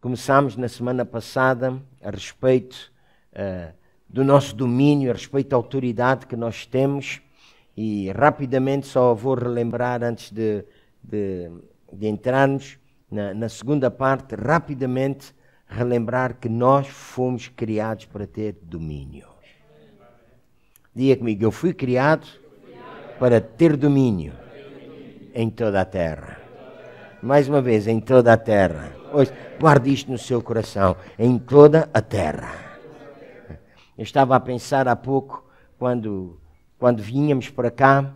Começámos na semana passada a respeito uh, do nosso domínio, a respeito da autoridade que nós temos, e rapidamente só vou relembrar antes de, de, de entrarmos na, na segunda parte, rapidamente relembrar que nós fomos criados para ter domínio. Diga comigo, eu fui criado para ter domínio em toda a terra mais uma vez, em toda a terra. Hoje, guarde isto no seu coração, em toda a terra. Eu estava a pensar há pouco, quando, quando vinhamos para cá,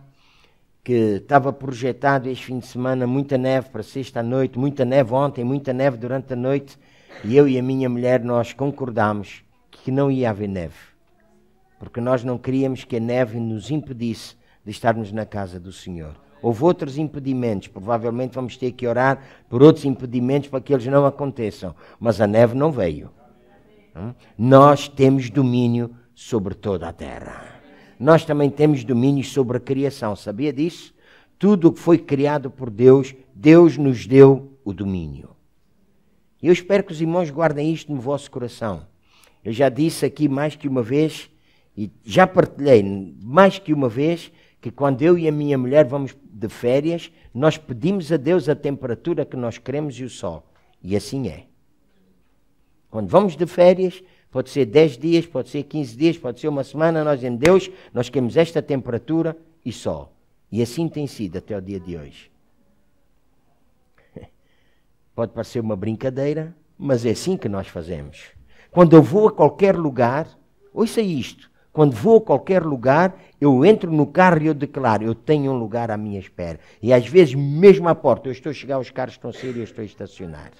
que estava projetado este fim de semana muita neve para sexta noite, muita neve ontem, muita neve durante a noite, e eu e a minha mulher nós concordámos que não ia haver neve, porque nós não queríamos que a neve nos impedisse de estarmos na casa do Senhor. Houve outros impedimentos, provavelmente vamos ter que orar por outros impedimentos para que eles não aconteçam. Mas a neve não veio. Hum? Nós temos domínio sobre toda a terra. Nós também temos domínio sobre a criação. Sabia disso? Tudo o que foi criado por Deus, Deus nos deu o domínio. Eu espero que os irmãos guardem isto no vosso coração. Eu já disse aqui mais que uma vez, e já partilhei mais que uma vez, que quando eu e a minha mulher vamos de férias, nós pedimos a Deus a temperatura que nós queremos e o sol. E assim é. Quando vamos de férias, pode ser 10 dias, pode ser 15 dias, pode ser uma semana, nós em Deus, nós queremos esta temperatura e sol. E assim tem sido até o dia de hoje. Pode parecer uma brincadeira, mas é assim que nós fazemos. Quando eu vou a qualquer lugar, ouça isto. Quando vou a qualquer lugar, eu entro no carro e eu declaro, eu tenho um lugar à minha espera. E às vezes, mesmo à porta, eu estou a chegar, os carros estão a sair e eu estou a estacionar.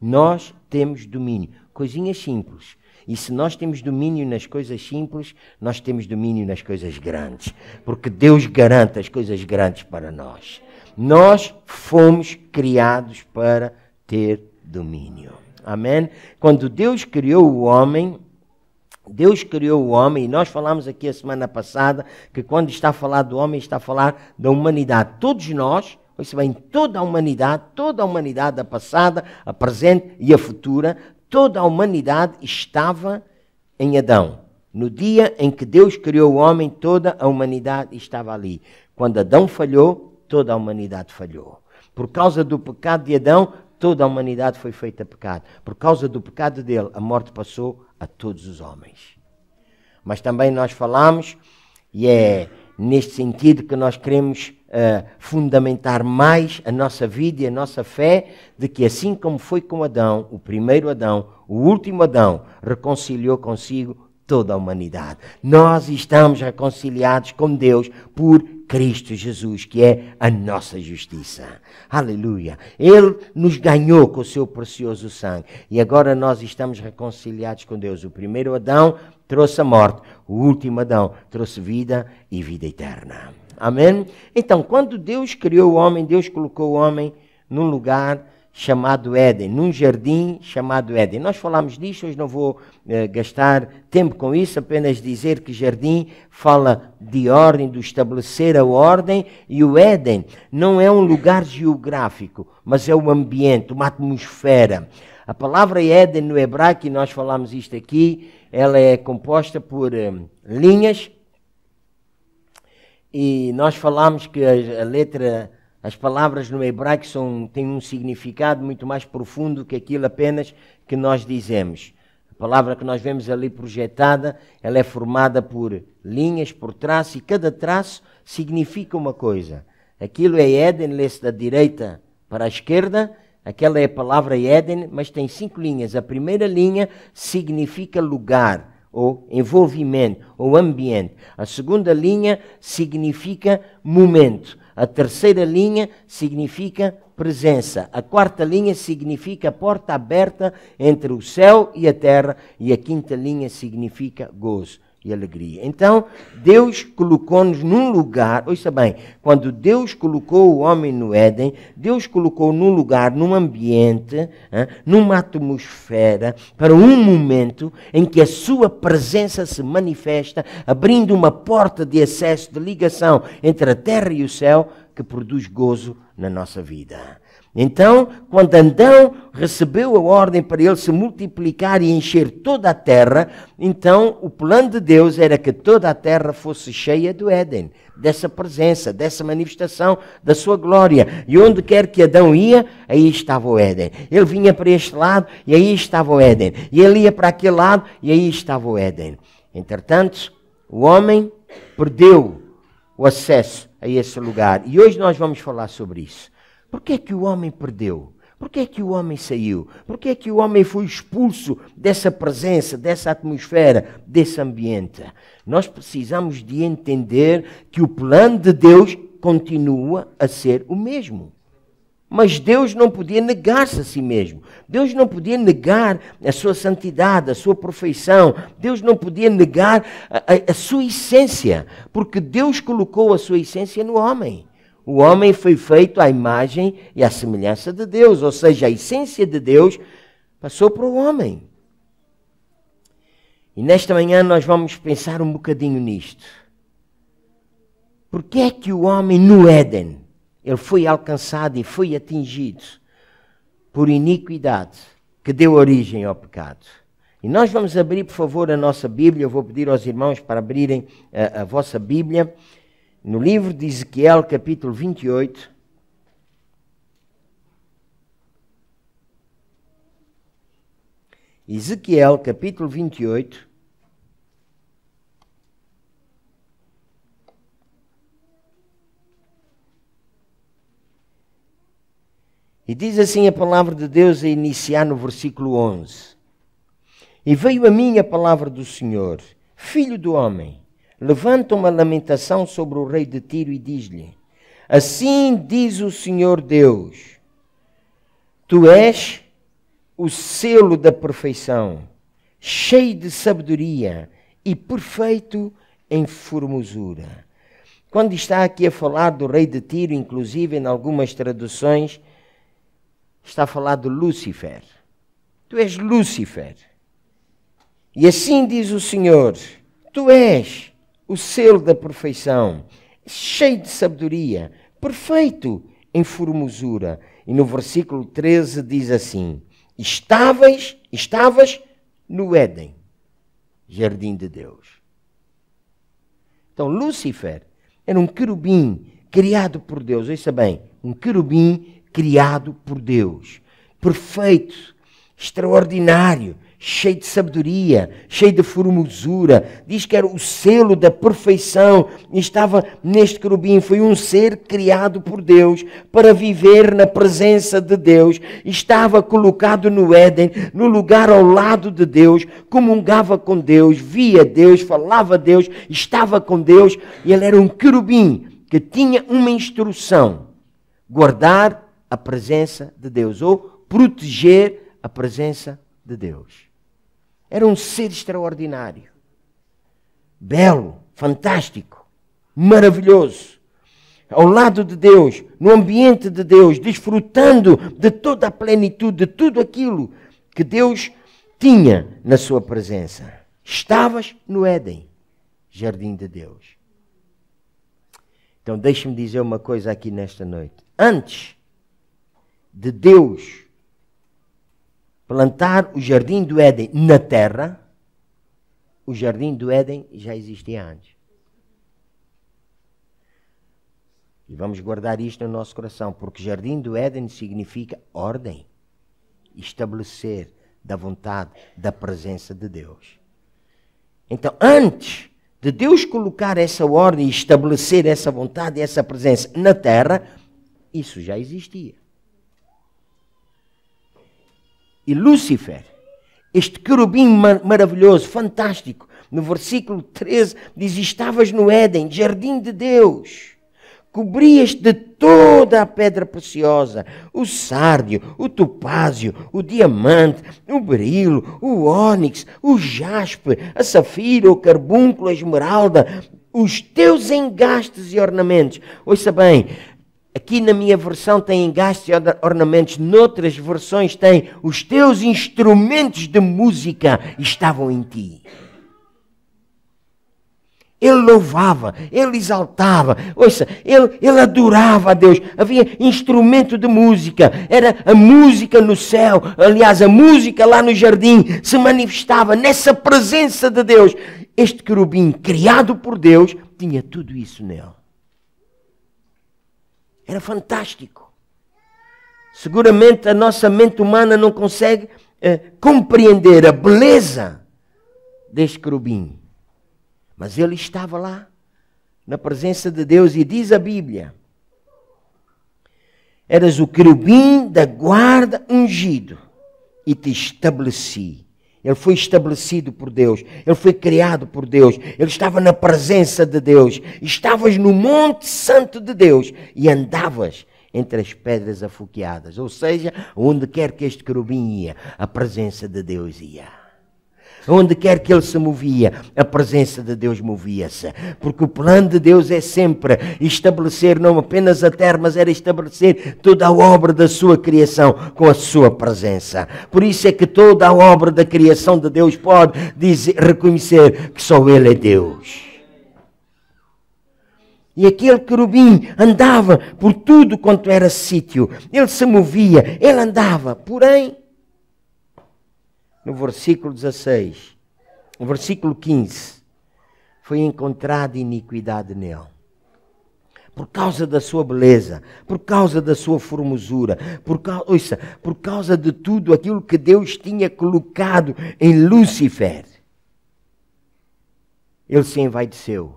Nós temos domínio. Coisinhas simples. E se nós temos domínio nas coisas simples, nós temos domínio nas coisas grandes. Porque Deus garante as coisas grandes para nós. Nós fomos criados para ter domínio. Amém? Quando Deus criou o homem, Deus criou o homem, e nós falamos aqui a semana passada que quando está a falar do homem, está a falar da humanidade. Todos nós, isso bem, toda a humanidade, toda a humanidade, a passada, a presente e a futura, toda a humanidade estava em Adão. No dia em que Deus criou o homem, toda a humanidade estava ali. Quando Adão falhou, toda a humanidade falhou. Por causa do pecado de Adão, toda a humanidade foi feita pecado. Por causa do pecado dele, a morte passou a todos os homens. Mas também nós falamos, e é neste sentido que nós queremos uh, fundamentar mais a nossa vida e a nossa fé, de que assim como foi com Adão, o primeiro Adão, o último Adão, reconciliou consigo toda a humanidade. Nós estamos reconciliados com Deus por Cristo Jesus, que é a nossa justiça. Aleluia! Ele nos ganhou com o seu precioso sangue e agora nós estamos reconciliados com Deus. O primeiro Adão trouxe a morte, o último Adão trouxe vida e vida eterna. Amém? Então, quando Deus criou o homem, Deus colocou o homem num lugar chamado Éden, num jardim chamado Éden. Nós falámos disso, hoje não vou eh, gastar tempo com isso, apenas dizer que jardim fala de ordem, do estabelecer a ordem, e o Éden não é um lugar geográfico, mas é um ambiente, uma atmosfera. A palavra Éden no hebraico, e nós falámos isto aqui, ela é composta por eh, linhas, e nós falámos que a, a letra as palavras no hebraico são, têm um significado muito mais profundo que aquilo apenas que nós dizemos. A palavra que nós vemos ali projetada, ela é formada por linhas, por traços e cada traço significa uma coisa. Aquilo é Éden, lê-se da direita para a esquerda, aquela é a palavra Éden, mas tem cinco linhas. A primeira linha significa lugar, ou envolvimento, ou ambiente. A segunda linha significa momento. A terceira linha significa presença. A quarta linha significa porta aberta entre o céu e a terra. E a quinta linha significa gozo e alegria. Então, Deus colocou-nos num lugar, ouça bem, quando Deus colocou o homem no Éden, Deus colocou num lugar, num ambiente, numa atmosfera, para um momento em que a sua presença se manifesta, abrindo uma porta de acesso, de ligação entre a terra e o céu, que produz gozo na nossa vida. Então, quando Adão recebeu a ordem para ele se multiplicar e encher toda a terra, então o plano de Deus era que toda a terra fosse cheia do Éden, dessa presença, dessa manifestação da sua glória. E onde quer que Adão ia, aí estava o Éden. Ele vinha para este lado e aí estava o Éden. E ele ia para aquele lado e aí estava o Éden. Entretanto, o homem perdeu o acesso a esse lugar. E hoje nós vamos falar sobre isso. Por que é que o homem perdeu? Por que é que o homem saiu? Por que é que o homem foi expulso dessa presença, dessa atmosfera, desse ambiente? Nós precisamos de entender que o plano de Deus continua a ser o mesmo. Mas Deus não podia negar-se a si mesmo. Deus não podia negar a sua santidade, a sua perfeição. Deus não podia negar a, a, a sua essência, porque Deus colocou a sua essência no homem. O homem foi feito à imagem e à semelhança de Deus, ou seja, a essência de Deus passou para o homem. E nesta manhã nós vamos pensar um bocadinho nisto. Porque é que o homem no Éden ele foi alcançado e foi atingido por iniquidade que deu origem ao pecado? E nós vamos abrir, por favor, a nossa Bíblia. Eu vou pedir aos irmãos para abrirem a, eh, a vossa Bíblia no livro de Ezequiel, capítulo 28, Ezequiel, capítulo 28, E diz assim a palavra de Deus a iniciar no versículo 11. E veio a mim a palavra do Senhor, filho do homem, levanta uma lamentação sobre o rei de Tiro e diz-lhe: Assim diz o Senhor Deus: Tu és o selo da perfeição, cheio de sabedoria e perfeito em formosura. Quando está aqui a falar do rei de Tiro, inclusive em algumas traduções, está a falar de Lúcifer. Tu és Lúcifer. E assim diz o Senhor: Tu és o selo da perfeição, cheio de sabedoria, perfeito em formosura. E no versículo 13 diz assim: Estavas, estavas no Éden, jardim de Deus. Então, Lúcifer era um querubim criado por Deus, ouça bem, um querubim criado por Deus, perfeito, extraordinário, cheio de sabedoria, cheio de formosura. Diz que era o selo da perfeição estava neste querubim. Foi um ser criado por Deus para viver na presença de Deus. Estava colocado no Éden, no lugar ao lado de Deus, comungava com Deus, via Deus, falava a Deus, estava com Deus. E ele era um querubim que tinha uma instrução: guardar a presença de Deus ou proteger a presença de Deus. Era um ser extraordinário, belo, fantástico, maravilhoso. Ao lado de Deus, no ambiente de Deus, desfrutando de toda a plenitude, de tudo aquilo que Deus tinha na sua presença. Estavas no Éden, jardim de Deus. Então, deixe-me dizer uma coisa aqui nesta noite. Antes de Deus plantar o jardim do Éden na terra, o jardim do Éden já existia antes. E vamos guardar isto no nosso coração, porque jardim do Éden significa ordem, estabelecer da vontade, da presença de Deus. Então, antes de Deus colocar essa ordem, estabelecer essa vontade, e essa presença na terra, isso já existia. e Lúcifer, este querubim mar maravilhoso, fantástico, no versículo 13 diz: Estavas no Éden, jardim de Deus. Cobrias de toda a pedra preciosa, o sárdio, o topázio, o diamante, o berilo, o ônix, o jaspe, a safira, o carbúnculo, a esmeralda, os teus engastes e ornamentos. Ouça bem, Aqui na minha versão tem engaste e ornamentos, noutras versões tem os teus instrumentos de música estavam em ti. Ele louvava, ele exaltava, ouça, ele, ele adorava a Deus. Havia instrumento de música, era a música no céu, aliás, a música lá no jardim se manifestava nessa presença de Deus. Este querubim, criado por Deus, tinha tudo isso nele. Era fantástico. Seguramente a nossa mente humana não consegue eh, compreender a beleza deste querubim. Mas ele estava lá, na presença de Deus, e diz a Bíblia: Eras o querubim da guarda ungido, e te estabeleci ele foi estabelecido por Deus, ele foi criado por Deus, ele estava na presença de Deus, estavas no Monte Santo de Deus e andavas entre as pedras afoqueadas, ou seja, onde quer que este querubim ia, a presença de Deus ia. Onde quer que ele se movia, a presença de Deus movia-se. Porque o plano de Deus é sempre estabelecer não apenas a terra, mas era estabelecer toda a obra da sua criação com a sua presença. Por isso é que toda a obra da criação de Deus pode dizer, reconhecer que só Ele é Deus. E aquele querubim andava por tudo quanto era sítio. Ele se movia, ele andava. Porém, no versículo 16, no versículo 15, foi encontrada iniquidade nele. Por causa da sua beleza, por causa da sua formosura, por, causa, Ouça, por causa de tudo aquilo que Deus tinha colocado em Lúcifer, ele se envaideceu.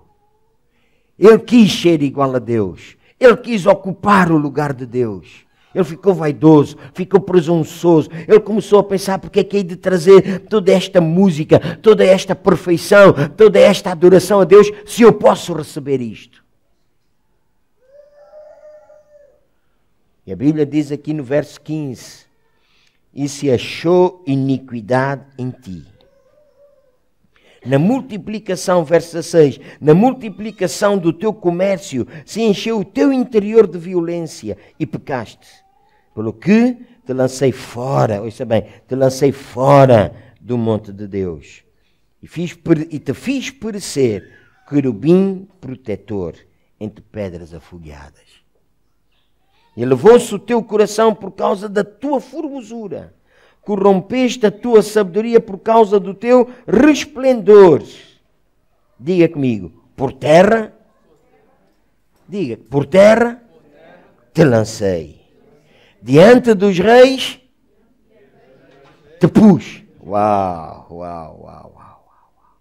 Ele quis ser igual a Deus. Ele quis ocupar o lugar de Deus. Ele ficou vaidoso, ficou presunçoso. Ele começou a pensar: porque é que hei de trazer toda esta música, toda esta perfeição, toda esta adoração a Deus, se eu posso receber isto? E a Bíblia diz aqui no verso 15: E se achou iniquidade em ti. Na multiplicação, verso 6, na multiplicação do teu comércio, se encheu o teu interior de violência e pecaste pelo que te lancei fora, ouça bem, te lancei fora do monte de Deus e, fiz, e te fiz perecer, querubim protetor, entre pedras afogueadas. Elevou-se o teu coração por causa da tua formosura, corrompeste a tua sabedoria por causa do teu resplendor. Diga comigo, por terra, diga, por terra, te lancei diante dos reis, te pus. Uau, uau, uau, uau, uau.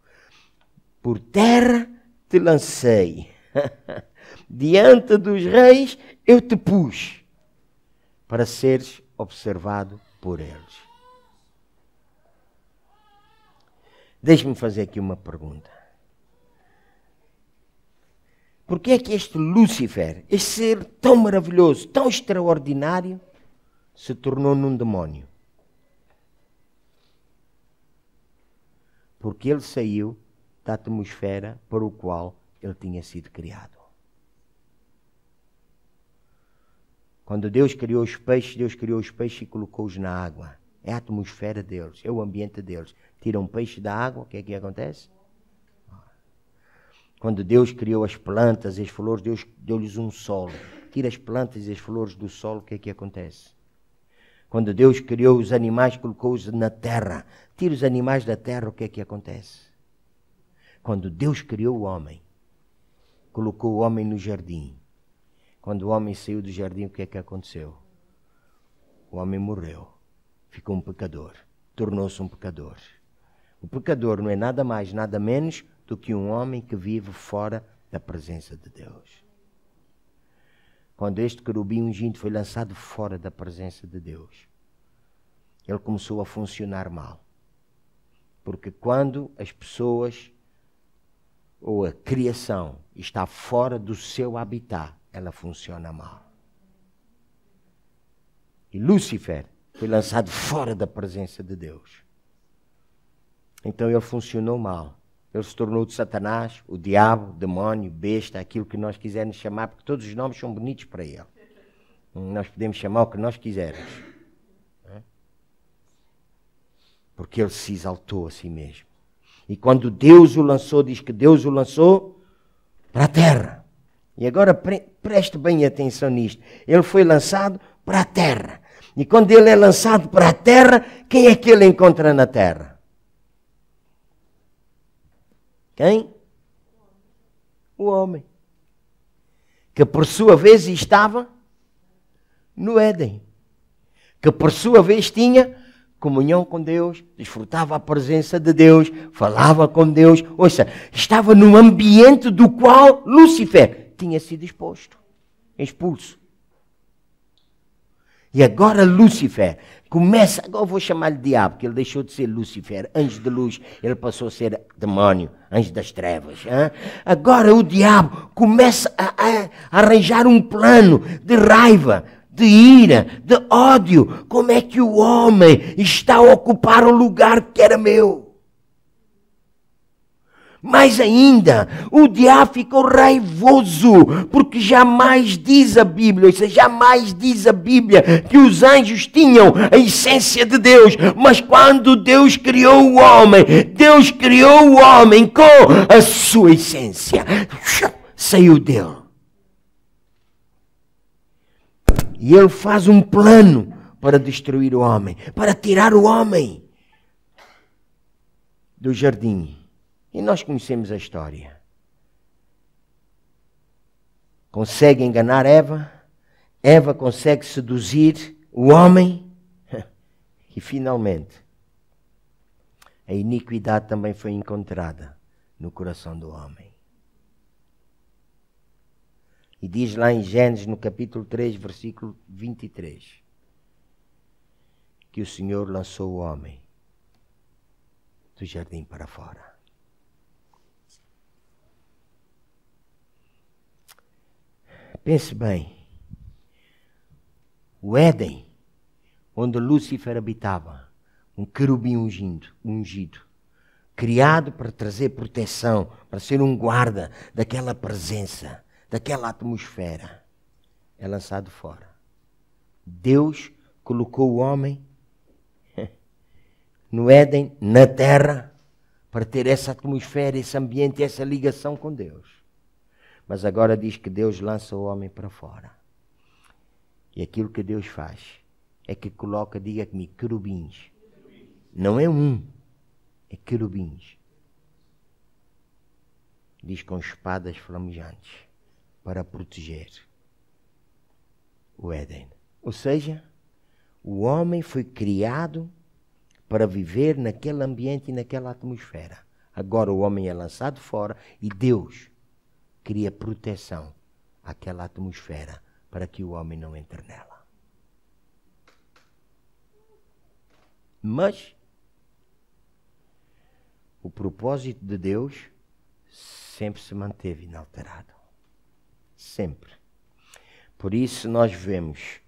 Por terra te lancei. diante dos reis, eu te pus para seres observado por eles. Deixe-me fazer aqui uma pergunta. Por que é que este Lúcifer, este ser tão maravilhoso, tão extraordinário, se tornou num demónio. Porque ele saiu da atmosfera para o qual ele tinha sido criado. Quando Deus criou os peixes, Deus criou os peixes e colocou-os na água. É a atmosfera deles, é o ambiente deles. Tiram um peixe da água, o que é que acontece? Quando Deus criou as plantas e as flores, Deus deu-lhes um solo. Tira as plantas e as flores do solo, o que é que acontece? Quando Deus criou os animais, colocou-os na terra. Tira os animais da terra, o que é que acontece? Quando Deus criou o homem, colocou o homem no jardim. Quando o homem saiu do jardim, o que é que aconteceu? O homem morreu. Ficou um pecador. Tornou-se um pecador. O pecador não é nada mais, nada menos do que um homem que vive fora da presença de Deus. Quando este querubim ungido foi lançado fora da presença de Deus, ele começou a funcionar mal. Porque quando as pessoas ou a criação está fora do seu habitat, ela funciona mal. E Lúcifer foi lançado fora da presença de Deus. Então ele funcionou mal. Ele se tornou de Satanás, o diabo, demónio, besta, aquilo que nós quisermos chamar, porque todos os nomes são bonitos para ele. Hum, nós podemos chamar o que nós quisermos. Porque ele se exaltou a si mesmo. E quando Deus o lançou, diz que Deus o lançou para a terra. E agora preste bem atenção nisto. Ele foi lançado para a terra. E quando ele é lançado para a terra, quem é que ele encontra na terra? Quem? O homem. Que por sua vez estava no Éden. Que por sua vez tinha comunhão com Deus, desfrutava a presença de Deus, falava com Deus. Ouça, estava num ambiente do qual Lúcifer tinha sido exposto, expulso. E agora Lúcifer Começa, agora vou chamar-lhe diabo, que ele deixou de ser Lúcifer, anjo de luz, ele passou a ser demônio, anjo das trevas. Hein? Agora o diabo começa a, a arranjar um plano de raiva, de ira, de ódio. Como é que o homem está a ocupar o lugar que era meu? Mais ainda, o diabo ficou raivoso, porque jamais diz a Bíblia, seja jamais diz a Bíblia que os anjos tinham a essência de Deus, mas quando Deus criou o homem, Deus criou o homem com a sua essência. Saiu dele. E ele faz um plano para destruir o homem, para tirar o homem do jardim e nós conhecemos a história. Consegue enganar Eva, Eva consegue seduzir o homem, e finalmente a iniquidade também foi encontrada no coração do homem. E diz lá em Gênesis, no capítulo 3, versículo 23, que o Senhor lançou o homem do jardim para fora. Pense bem. O Éden, onde Lúcifer habitava, um querubim ungido, ungido, criado para trazer proteção, para ser um guarda daquela presença, daquela atmosfera, é lançado fora. Deus colocou o homem no Éden, na terra, para ter essa atmosfera, esse ambiente, essa ligação com Deus. Mas agora diz que Deus lança o homem para fora. E aquilo que Deus faz é que coloca, diga-me, querubins. Não é um, é querubins. Diz com espadas flamejantes para proteger o Éden. Ou seja, o homem foi criado para viver naquele ambiente e naquela atmosfera. Agora o homem é lançado fora e Deus cria proteção àquela atmosfera para que o homem não entre nela. Mas o propósito de Deus sempre se manteve inalterado. Sempre. Por isso nós vemos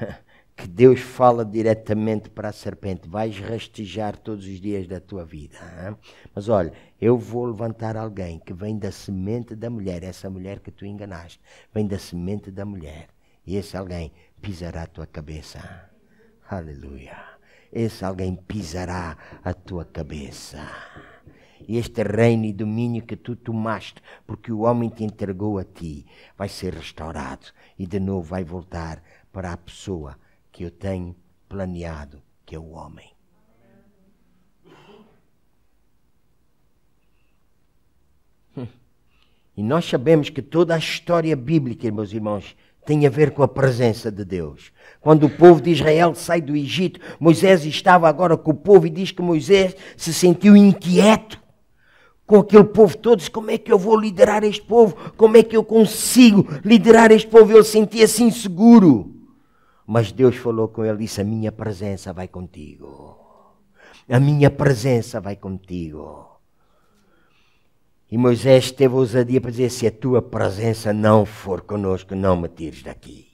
que Deus fala diretamente para a serpente: vais rastejar todos os dias da tua vida. Hein? Mas olha, eu vou levantar alguém que vem da semente da mulher, essa mulher que tu enganaste, vem da semente da mulher. E esse alguém pisará a tua cabeça. Aleluia. Esse alguém pisará a tua cabeça. E este reino e domínio que tu tomaste, porque o homem te entregou a ti, vai ser restaurado e de novo vai voltar para a pessoa que eu tenho planeado, que é o homem. E nós sabemos que toda a história bíblica, meus irmãos, tem a ver com a presença de Deus. Quando o povo de Israel sai do Egito, Moisés estava agora com o povo e diz que Moisés se sentiu inquieto com aquele povo todo. Como é que eu vou liderar este povo? Como é que eu consigo liderar este povo? Ele sentia-se inseguro. Mas Deus falou com ele e disse: A minha presença vai contigo. A minha presença vai contigo. E Moisés teve ousadia para dizer: Se a tua presença não for conosco, não me tires daqui.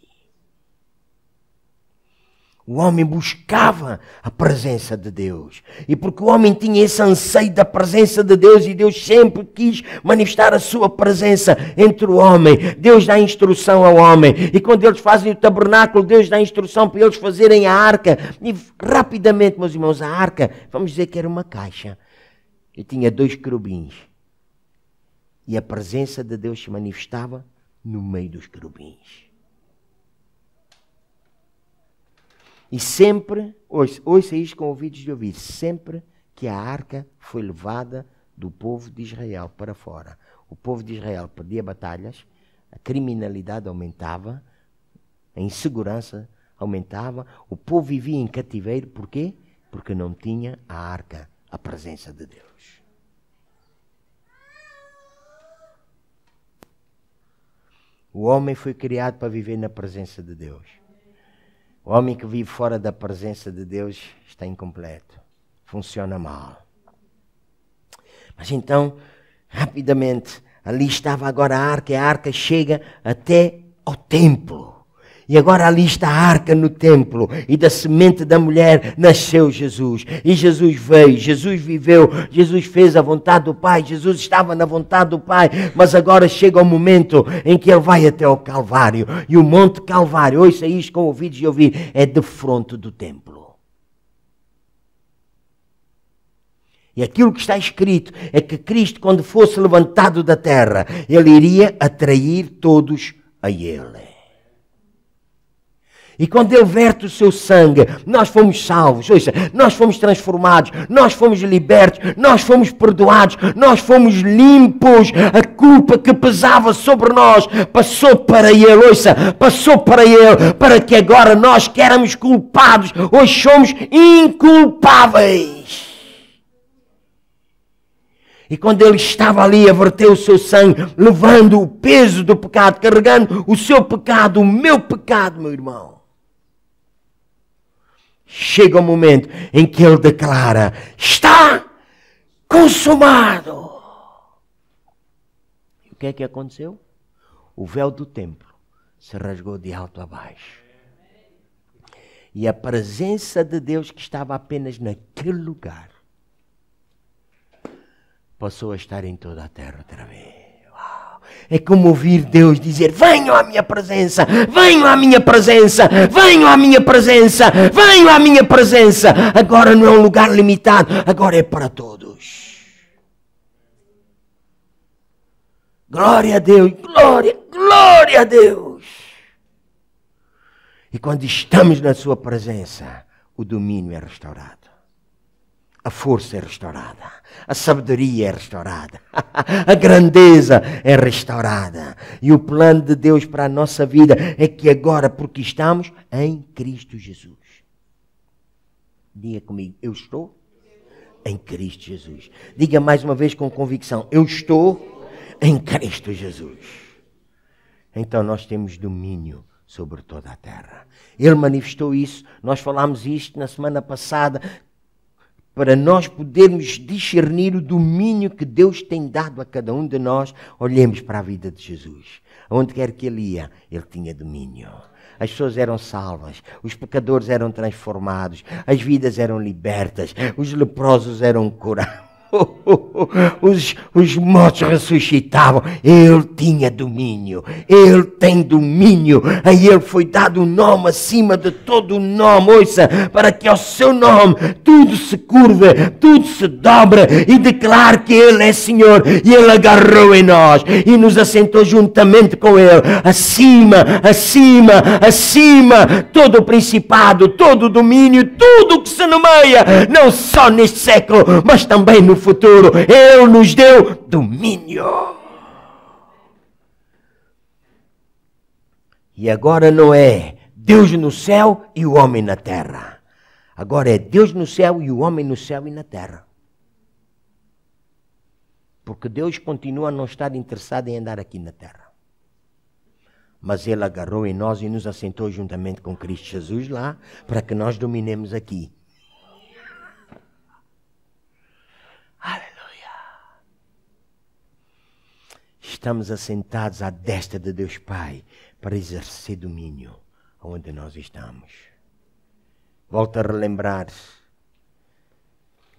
O homem buscava a presença de Deus. E porque o homem tinha esse anseio da presença de Deus e Deus sempre quis manifestar a sua presença entre o homem, Deus dá instrução ao homem. E quando eles fazem o tabernáculo, Deus dá instrução para eles fazerem a arca. E rapidamente, meus irmãos, a arca, vamos dizer que era uma caixa. E tinha dois querubins. E a presença de Deus se manifestava no meio dos querubins. E sempre, ouça, ouça isto com ouvidos de ouvir, sempre que a arca foi levada do povo de Israel para fora, o povo de Israel perdia batalhas, a criminalidade aumentava, a insegurança aumentava, o povo vivia em cativeiro, porquê? Porque não tinha a arca, a presença de Deus. O homem foi criado para viver na presença de Deus. O homem que vive fora da presença de Deus está incompleto, funciona mal. Mas então, rapidamente, ali estava agora a arca, e a arca chega até ao templo. E agora ali está a arca no templo, e da semente da mulher nasceu Jesus. E Jesus veio, Jesus viveu, Jesus fez a vontade do Pai, Jesus estava na vontade do Pai, mas agora chega o momento em que ele vai até o Calvário. E o Monte Calvário, ouça isto com ouvidos e ouvir, é de fronte do templo. E aquilo que está escrito é que Cristo, quando fosse levantado da terra, ele iria atrair todos a ele. E quando Ele verte o seu sangue, nós fomos salvos, ouça, nós fomos transformados, nós fomos libertos, nós fomos perdoados, nós fomos limpos. A culpa que pesava sobre nós passou para Ele, ouça, passou para Ele, para que agora nós que éramos culpados, hoje somos inculpáveis. E quando ele estava ali a verter o seu sangue, levando o peso do pecado, carregando o seu pecado, o meu pecado, meu irmão chega o momento em que ele declara: Está consumado. o que é que aconteceu? O véu do templo se rasgou de alto a baixo. E a presença de Deus, que estava apenas naquele lugar, passou a estar em toda a terra outra vez. É como ouvir Deus dizer: Venho à minha presença, venho à minha presença, venho à minha presença, venho à minha presença. Agora não é um lugar limitado, agora é para todos. Glória a Deus, glória, glória a Deus. E quando estamos na Sua presença, o domínio é restaurado a força é restaurada, a sabedoria é restaurada, a grandeza é restaurada. E o plano de Deus para a nossa vida é que agora, porque estamos em Cristo Jesus. Diga comigo, eu estou em Cristo Jesus. Diga mais uma vez com convicção, eu estou em Cristo Jesus. Então nós temos domínio sobre toda a terra. Ele manifestou isso, nós falámos isto na semana passada, para nós podermos discernir o domínio que Deus tem dado a cada um de nós, olhemos para a vida de Jesus. Onde quer que ele ia, ele tinha domínio. As pessoas eram salvas, os pecadores eram transformados, as vidas eram libertas, os leprosos eram curados. os, os mortos ressuscitavam. Ele tinha domínio. Ele tem domínio. A ele foi dado o um nome acima de todo o nome. Ouça, para que ao seu nome tudo se curva, tudo se dobra e declare que ele é Senhor. E ele agarrou em nós e nos assentou juntamente com ele. Acima, acima, acima. Todo o principado, todo o domínio, tudo que se nomeia. Não só neste século, mas também no futuro. Ele nos deu domínio. E agora não é Deus no céu e o homem na terra. Agora é Deus no céu e o homem no céu e na terra. Porque Deus continua a não estar interessado em andar aqui na terra. Mas Ele agarrou em nós e nos assentou juntamente com Cristo Jesus lá, para que nós dominemos aqui. estamos assentados à destra de Deus Pai para exercer domínio onde nós estamos. Volto a relembrar.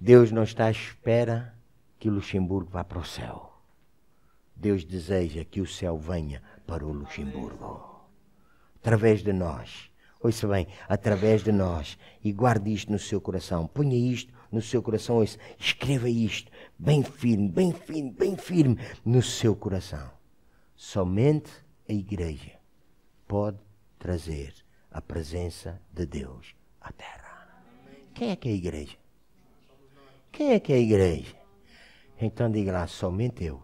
Deus não está à espera que Luxemburgo vá para o céu. Deus deseja que o céu venha para o Luxemburgo. Através de nós. Ouça bem, através de nós. E guarde isto no seu coração. Ponha isto no seu coração. Ouça. Escreva isto bem firme, bem firme, bem firme no seu coração. Somente a Igreja pode trazer a presença de Deus à Terra. Quem é que é a Igreja? Quem é que é a Igreja? Então diga lá, somente eu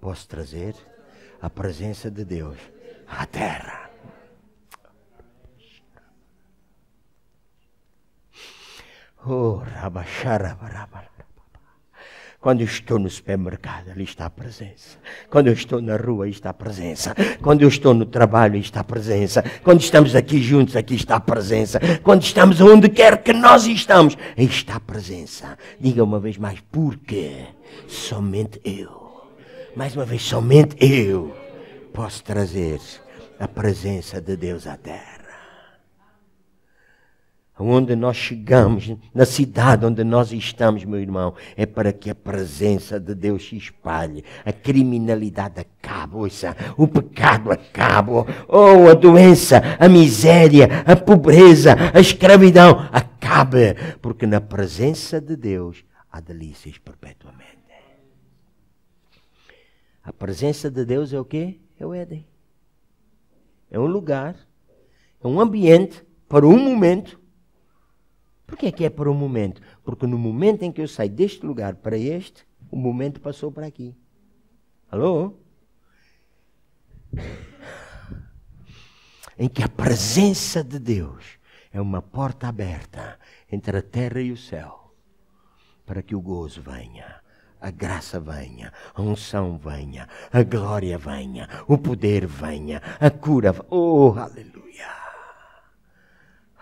posso trazer a presença de Deus à Terra. Oh, rabachara, rabachara. Quando estou no supermercado, ali está a presença. Quando eu estou na rua, ali está a presença. Quando eu estou no trabalho, ali está a presença. Quando estamos aqui juntos, aqui está a presença. Quando estamos onde quer que nós estamos, ali está a presença. Diga uma vez mais, porque somente eu, mais uma vez, somente eu posso trazer a presença de Deus à terra onde nós chegamos, na cidade onde nós estamos, meu irmão, é para que a presença de Deus se espalhe, a criminalidade acabe, ouça, o pecado acabe, ou oh, a doença, a miséria, a pobreza, a escravidão acabe, porque na presença de Deus há delícias perpetuamente. A presença de Deus é o quê? É o Éden. É um lugar, é um ambiente para um momento por que é que é para o momento? Porque no momento em que eu saio deste lugar para este, o momento passou para aqui. Alô? Em que a presença de Deus é uma porta aberta entre a terra e o céu para que o gozo venha a graça venha, a unção venha, a glória venha, o poder venha, a cura. Venha. Oh, aleluia!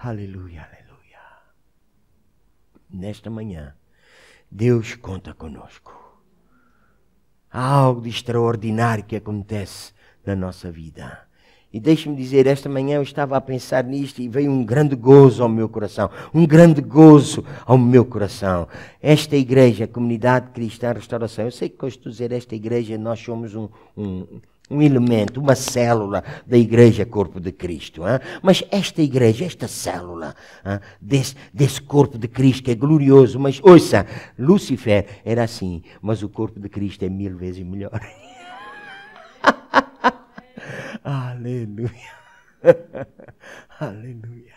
Aleluia, aleluia nesta manhã. Deus conta conosco. Há algo de extraordinário que acontece na nossa vida. E deixe-me dizer, esta manhã eu estava a pensar nisto e veio um grande gozo ao meu coração, um grande gozo ao meu coração. Esta igreja, Comunidade Cristã Restauração, eu sei que quando estou a dizer esta igreja, nós somos um, um um elemento, uma célula da Igreja Corpo de Cristo. Hein? Mas esta igreja, esta célula hein? Desse, desse corpo de Cristo é glorioso. Mas ouça, Lúcifer era assim, mas o corpo de Cristo é mil vezes melhor. Aleluia. Aleluia.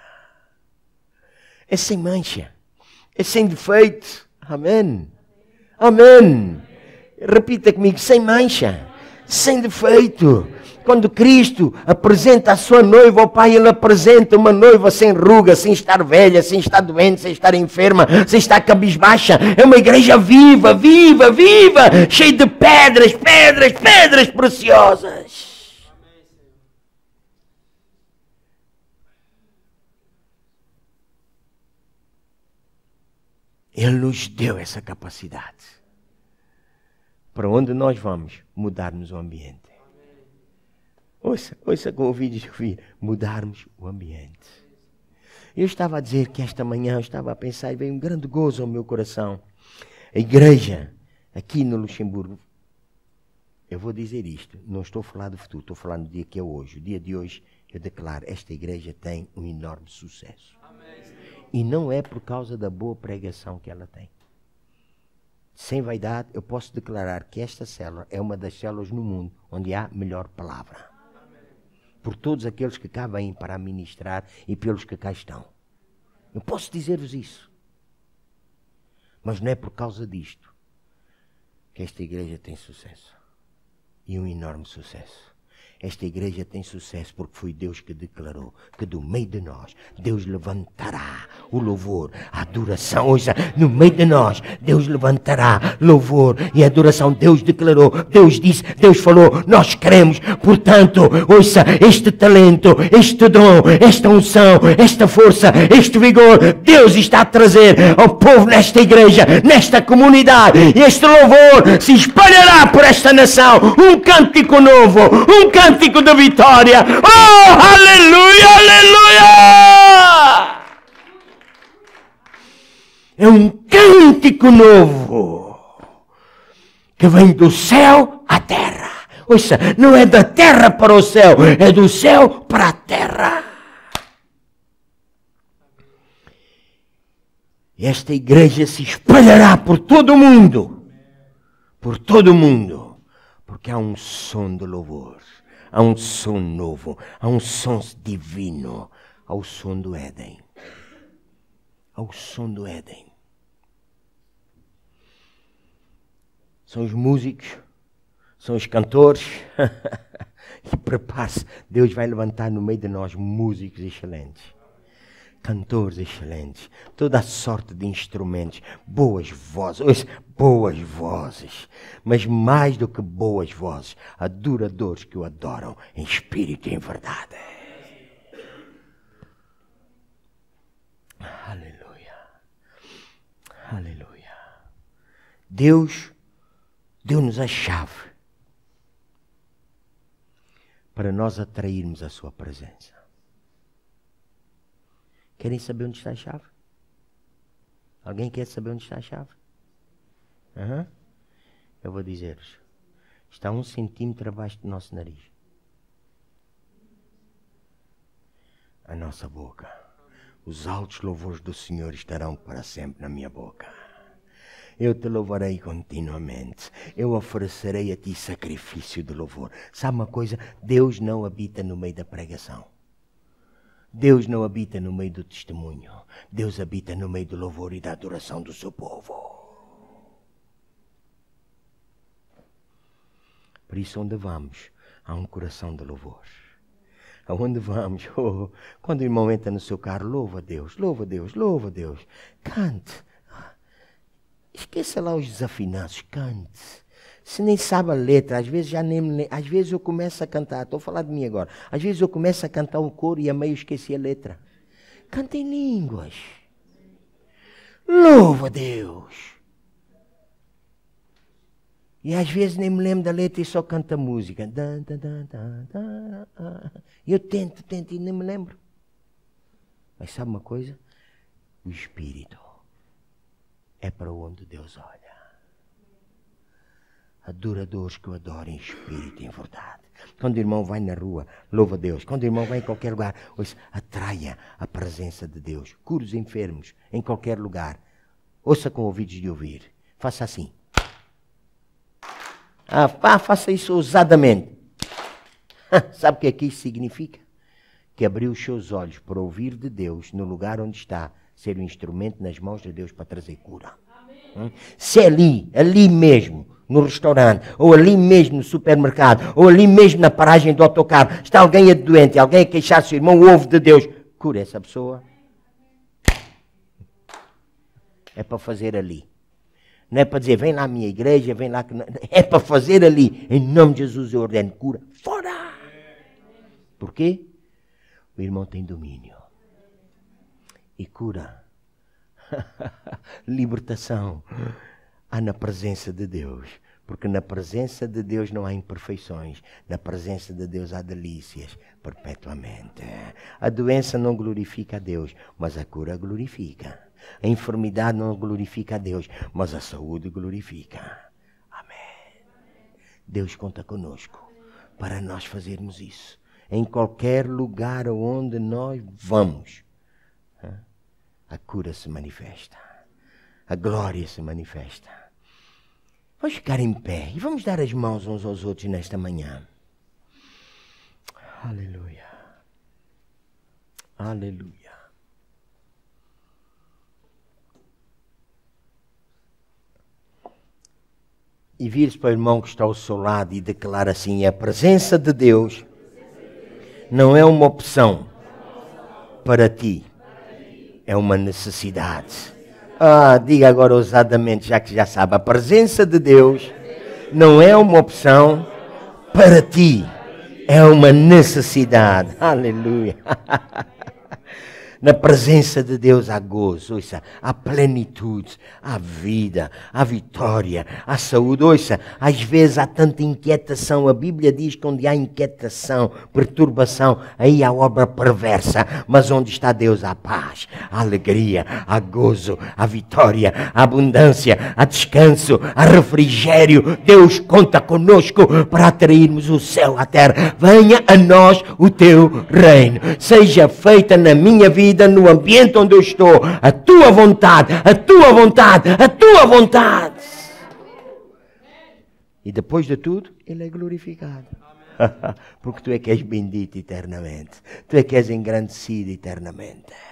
É sem mancha. É sem defeito. Amém. Amém. Repita comigo: sem mancha sem defeito. Quando Cristo apresenta a sua noiva ao Pai, ele apresenta uma noiva sem ruga, sem estar velha, sem estar doente, sem estar enferma, sem estar cabisbaixa. É uma igreja viva, viva, viva, cheia de pedras, pedras, pedras preciosas. Ele nos deu essa capacidade para onde nós vamos, mudarmos o ambiente. Ouça, ouça com ouvidos de ouvir, mudarmos o ambiente. Eu estava a dizer que esta manhã eu estava a pensar e veio um grande gozo ao meu coração. A igreja, aqui no Luxemburgo, eu vou dizer isto, não estou a falar do futuro, estou a falar do dia que é hoje. O dia de hoje, eu declaro, esta igreja tem um enorme sucesso. Amém. E não é por causa da boa pregação que ela tem. Sem vaidade, eu posso declarar que esta célula é uma das células no mundo onde há melhor palavra. Por todos aqueles que cá vêm para ministrar e pelos que cá estão. Eu posso dizer-vos isso. Mas não é por causa disto que esta igreja tem sucesso. E um enorme sucesso. Esta igreja tem sucesso porque foi Deus que declarou que do meio de nós Deus levantará o louvor, a adoração. Ouça, no meio de nós, Deus levantará louvor e adoração. Deus declarou, Deus disse, Deus falou, nós queremos. Portanto, ouça, este talento, este dom, esta unção, esta força, este vigor, Deus está a trazer ao povo nesta igreja, nesta comunidade. e Este louvor se espalhará por esta nação. Um cântico novo, um cântico de vitória. Oh, aleluia, aleluia! é um cântico novo que vem do céu à terra. Ouça, não é da terra para o céu, é do céu para a terra. Esta igreja se espalhará por todo o mundo. Por todo o mundo. Porque há um som de louvor, há um som novo, há um som divino, há o som do Éden. Há o som do Éden. são os músicos, são os cantores. e prepare-se, Deus vai levantar no meio de nós músicos excelentes, cantores excelentes, toda a sorte de instrumentos, boas vozes, boas vozes, mas mais do que boas vozes, adoradores que o adoram em espírito e em verdade. Aleluia. Aleluia. Deus deu-nos a chave para nós atrairmos a Sua presença. Querem saber onde está a chave? Alguém quer saber onde está a chave? Uhum. Eu vou dizer-vos. Está um centímetro abaixo do nosso nariz. A nossa boca. Os altos louvores do Senhor estarão para sempre na minha boca eu te louvarei continuamente, eu oferecerei a ti sacrifício de louvor. Sabe uma coisa? Deus não habita no meio da pregação. Deus não habita no meio do testemunho. Deus habita no meio do louvor e da adoração do seu povo. Por isso, onde vamos, há um coração de louvor. Aonde vamos? Oh, quando o irmão entra no seu carro, louva a Deus, louva a Deus, louva a Deus. Cante, Esqueça lá os desafinados, cante. Se nem sabe a letra, às vezes já nem às vezes eu começo a cantar, estou a falar de mim agora. Às vezes eu começo a cantar um coro e a meio esqueci a letra. Canta em línguas. Louva a Deus. E às vezes nem me lembro da letra e só canta música. Eu tento, tento e nem me lembro. Mas sabe uma coisa? O Espírito é para onde Deus olha. Adoradores que o adorem em espírito e em verdade. Quando o irmão vai na rua, louva Deus. Quando o irmão vai em qualquer lugar, ouça, atraia a presença de Deus. Cure os enfermos em qualquer lugar. Ouça com ouvidos de ouvir. Faça assim. Ah, faça isso ousadamente. Sabe o que é que isso significa? Que abriu os seus olhos para ouvir de Deus no lugar onde está ser um instrumento nas mãos de Deus para trazer cura. Hum? Se é ali, ali mesmo, no restaurante, ou ali mesmo no supermercado, ou ali mesmo na paragem do autocarro, está alguém a doente, alguém a queixar-se, irmão, ouve de Deus, cura essa pessoa. É para fazer ali. Não é para dizer, vem lá à minha igreja, vem lá. É para fazer ali. Em nome de Jesus eu ordeno cura. Fora! Porquê? O irmão tem domínio e cura. Libertação há na presença de Deus. Porque na presença de Deus não há imperfeições, na presença de Deus há delícias perpetuamente. A doença não glorifica a Deus, mas a cura glorifica. A enfermidade não glorifica a Deus, mas a saúde glorifica. Amém. Deus conta conosco para nós fazermos isso, em qualquer lugar onde nós vamos a cura se manifesta. A glória se manifesta. Vamos ficar em pé e vamos dar as mãos uns aos outros nesta manhã. Aleluia. Aleluia. E vires se para o irmão que está ao seu lado e declara assim: a presença de Deus não é uma opção para ti é uma necessidade. Ah, diga agora ousadamente, já que já sabe, a presença de Deus não é uma opção para ti, é uma necessidade. Aleluia. na presença de Deus há gozo, ouça, há plenitude, há vida, há vitória, há saúde. Ouça, às vezes há tanta inquietação. A Bíblia diz que onde há inquietação, perturbação, aí há obra perversa. Mas onde está Deus há paz, há alegria, há gozo, há vitória, há abundância, há descanso, há refrigério. Deus conta conosco para atrairmos o céu à terra. Venha a nós o teu reino. Seja feita na minha vida vida, no ambiente onde eu estou, a tua vontade, a tua vontade, a tua vontade. E depois de tudo, Ele é glorificado. Porque tu é que és bendito eternamente, tu é que és engrandecido eternamente.